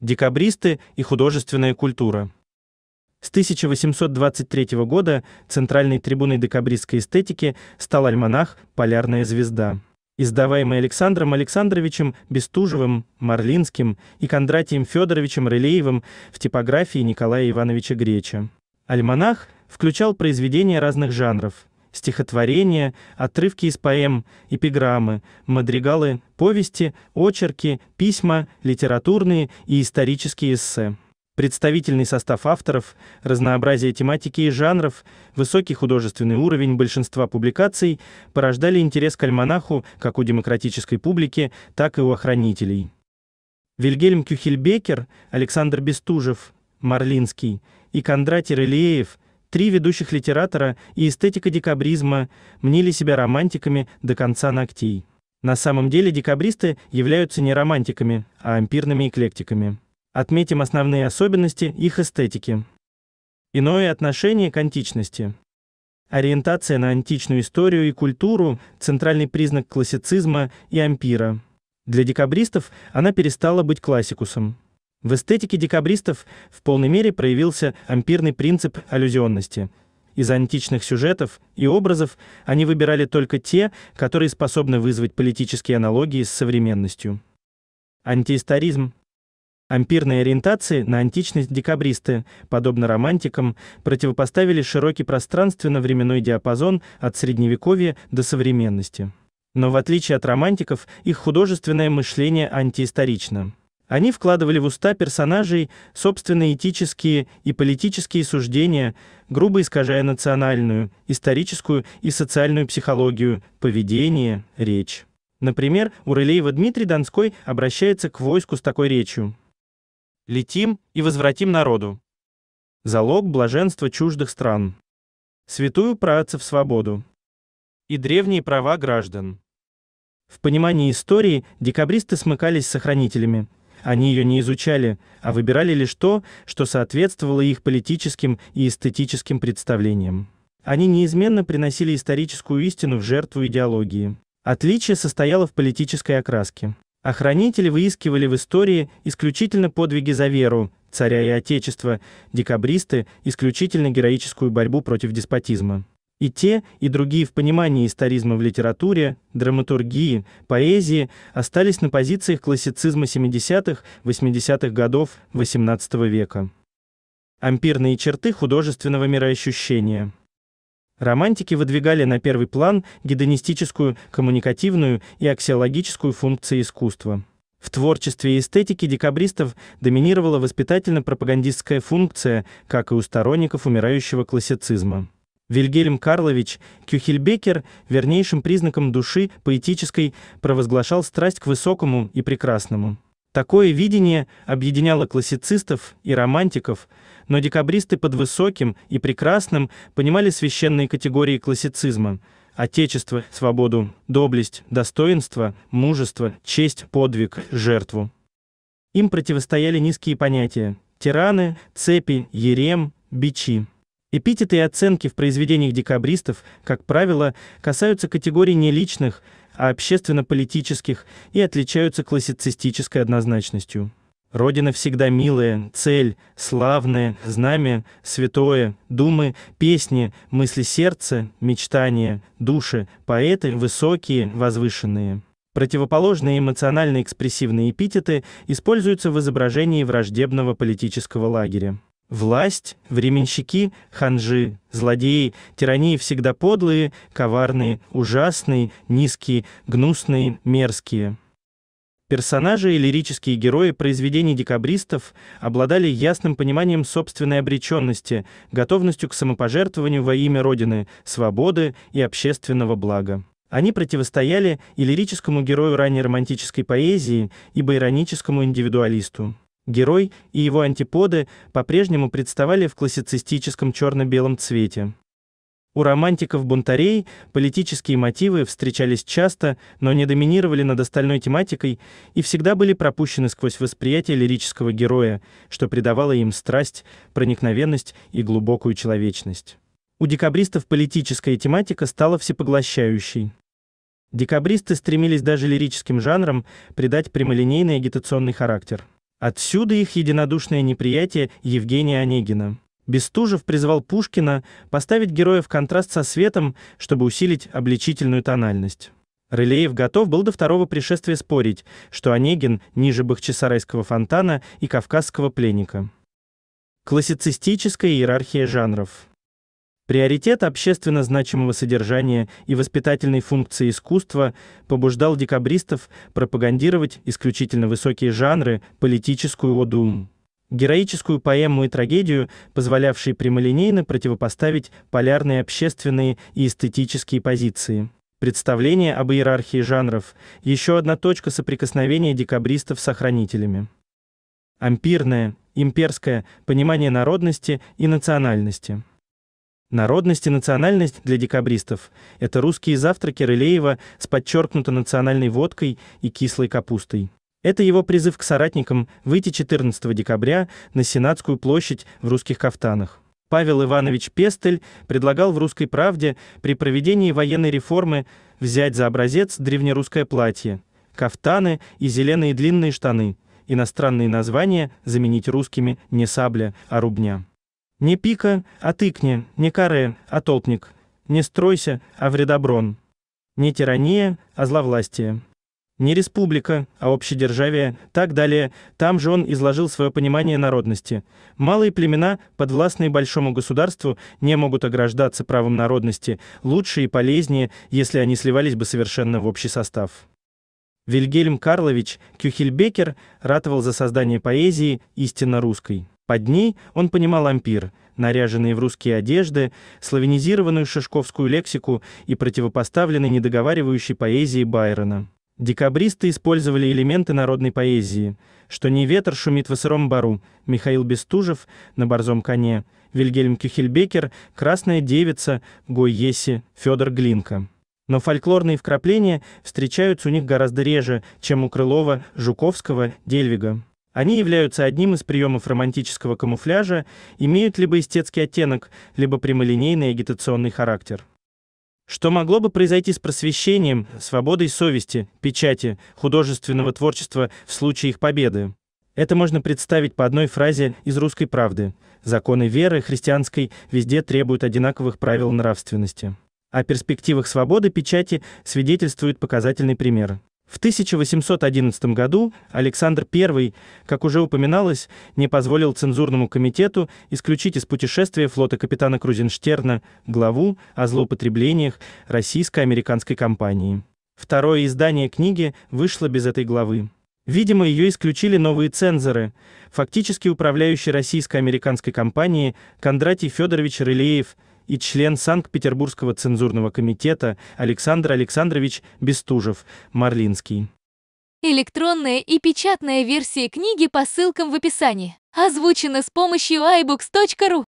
декабристы и художественная культура. С 1823 года центральной трибуной декабристской эстетики стал альманах Полярная звезда, издаваемый Александром Александровичем Бестужевым, Марлинским и Кондратием Федоровичем Релеевым в типографии Николая Ивановича Греча. Альманах включал произведения разных жанров: стихотворения, отрывки из поэм, эпиграммы, мадригалы, повести, очерки, письма, литературные и исторические эссе. Представительный состав авторов, разнообразие тематики и жанров, высокий художественный уровень большинства публикаций порождали интерес к альманаху как у демократической публики, так и у охранителей. Вильгельм Кюхельбекер, Александр Бестужев, Марлинский и Кондратий Рылеев – Три ведущих литератора и эстетика декабризма мнили себя романтиками до конца ногтей. На самом деле декабристы являются не романтиками, а ампирными эклектиками. Отметим основные особенности их эстетики. Иное отношение к античности. Ориентация на античную историю и культуру центральный признак классицизма и ампира. Для декабристов она перестала быть классикусом. В эстетике декабристов в полной мере проявился ампирный принцип аллюзионности. Из античных сюжетов и образов они выбирали только те, которые способны вызвать политические аналогии с современностью. Антиисторизм Ампирные ориентации на античность декабристы, подобно романтикам, противопоставили широкий пространственно-временной диапазон от средневековья до современности. Но в отличие от романтиков, их художественное мышление антиисторично. Они вкладывали в уста персонажей собственные этические и политические суждения, грубо искажая национальную, историческую и социальную психологию, поведение, речь. Например, Урылеева Дмитрий Донской обращается к войску с такой речью: "Летим и возвратим народу залог блаженства чуждых стран, святую праотцев свободу и древние права граждан". В понимании истории декабристы смыкались с сохранителями, они ее не изучали, а выбирали лишь то, что соответствовало их политическим и эстетическим представлениям. Они неизменно приносили историческую истину в жертву идеологии. Отличие состояло в политической окраске. Охранители выискивали в истории исключительно подвиги за веру, царя и отечества, декабристы исключительно героическую борьбу против деспотизма. И те, и другие в понимании историзма в литературе, драматургии, поэзии остались на позициях классицизма 70-х, 80-х годов XVIII века. Ампирные черты художественного мироощущения. Романтики выдвигали на первый план гедонистическую, коммуникативную и аксиологическую функции искусства. В творчестве и эстетике декабристов доминировала воспитательно-пропагандистская функция, как и у сторонников умирающего классицизма. Вильгельм Карлович Кюхельбекер вернейшим признаком души поэтической провозглашал страсть к высокому и прекрасному. Такое видение объединяло классицистов и романтиков, но декабристы под высоким и прекрасным понимали священные категории классицизма: отечество, свободу, доблесть, достоинство, мужество, честь, подвиг, жертву. Им противостояли низкие понятия: тираны, цепи, ерем, бичи. Эпитеты и оценки в произведениях декабристов, как правило, касаются категорий не личных, а общественно-политических и отличаются классицистической однозначностью. Родина всегда милая, цель, славная, знамя, святое, думы, песни, мысли сердца, мечтания, души, поэты высокие, возвышенные. Противоположные эмоционально-экспрессивные эпитеты используются в изображении враждебного политического лагеря. Власть, временщики, ханжи, злодеи, тирании всегда подлые, коварные, ужасные, низкие, гнусные, мерзкие. Персонажи и лирические герои произведений декабристов обладали ясным пониманием собственной обреченности, готовностью к самопожертвованию во имя Родины, свободы и общественного блага. Они противостояли и лирическому герою ранней романтической поэзии, и байроническому индивидуалисту. Герой и его антиподы по-прежнему представали в классицистическом черно-белом цвете. У романтиков-бунтарей политические мотивы встречались часто, но не доминировали над остальной тематикой и всегда были пропущены сквозь восприятие лирического героя, что придавало им страсть, проникновенность и глубокую человечность. У декабристов политическая тематика стала всепоглощающей. Декабристы стремились даже лирическим жанрам придать прямолинейный агитационный характер. Отсюда их единодушное неприятие Евгения Онегина. Бестужев призвал Пушкина поставить героя в контраст со светом, чтобы усилить обличительную тональность. Рылеев готов был до второго пришествия спорить, что Онегин ниже Бахчисарайского фонтана и кавказского пленника. Классицистическая иерархия жанров. Приоритет общественно значимого содержания и воспитательной функции искусства побуждал декабристов пропагандировать исключительно высокие жанры, политическую оду, героическую поэму и трагедию, позволявшие прямолинейно противопоставить полярные общественные и эстетические позиции. Представление об иерархии жанров еще одна точка соприкосновения декабристов с охранителями. Ампирное, имперское понимание народности и национальности. Народность и национальность для декабристов – это русские завтраки Рылеева с подчеркнуто национальной водкой и кислой капустой. Это его призыв к соратникам выйти 14 декабря на Сенатскую площадь в русских кафтанах. Павел Иванович Пестель предлагал в «Русской правде» при проведении военной реформы взять за образец древнерусское платье, кафтаны и зеленые длинные штаны, иностранные названия заменить русскими не сабля, а рубня. Не пика, а тыкни, не каре, а толпник. Не стройся, а вредоброн. Не тирания, а зловластие. Не республика, а общедержавие, так далее. Там же он изложил свое понимание народности. Малые племена, подвластные большому государству, не могут ограждаться правом народности, лучше и полезнее, если они сливались бы совершенно в общий состав. Вильгельм Карлович Кюхельбекер ратовал за создание поэзии истинно русской. Под ней он понимал ампир, наряженный в русские одежды, славянизированную шишковскую лексику и противопоставленный недоговаривающей поэзии Байрона. Декабристы использовали элементы народной поэзии, что не ветер шумит в сыром бару, Михаил Бестужев на борзом коне, Вильгельм Кюхельбекер, Красная девица, Гойеси, Еси, Федор Глинка. Но фольклорные вкрапления встречаются у них гораздо реже, чем у Крылова, Жуковского, Дельвига. Они являются одним из приемов романтического камуфляжа, имеют либо эстетский оттенок, либо прямолинейный агитационный характер. Что могло бы произойти с просвещением, свободой совести, печати, художественного творчества в случае их победы? Это можно представить по одной фразе из «Русской правды». Законы веры христианской везде требуют одинаковых правил нравственности. О перспективах свободы печати свидетельствует показательный пример. В 1811 году Александр I, как уже упоминалось, не позволил цензурному комитету исключить из путешествия флота капитана Крузенштерна главу о злоупотреблениях российско-американской компании. Второе издание книги вышло без этой главы. Видимо, ее исключили новые цензоры. Фактически управляющий российско-американской компанией Кондратий Федорович Рылеев и член Санкт-Петербургского цензурного комитета Александр Александрович Бестужев, Марлинский. Электронная и печатная версии книги по ссылкам в описании. Озвучено с помощью iBooks.ru.